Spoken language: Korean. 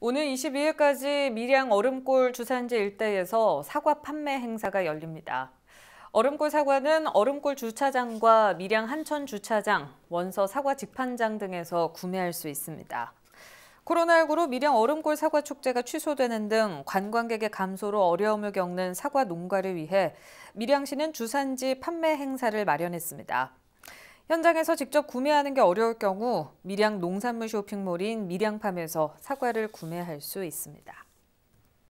오는 22일까지 밀양 얼음골 주산지 일대에서 사과 판매 행사가 열립니다. 얼음골 사과는 얼음골 주차장과 밀양 한천 주차장, 원서 사과 직판장 등에서 구매할 수 있습니다. 코로나19로 밀양 얼음골 사과 축제가 취소되는 등 관광객의 감소로 어려움을 겪는 사과 농가를 위해 밀양시는 주산지 판매 행사를 마련했습니다. 현장에서 직접 구매하는 게 어려울 경우 밀양 농산물 쇼핑몰인 밀양팜에서 사과를 구매할 수 있습니다.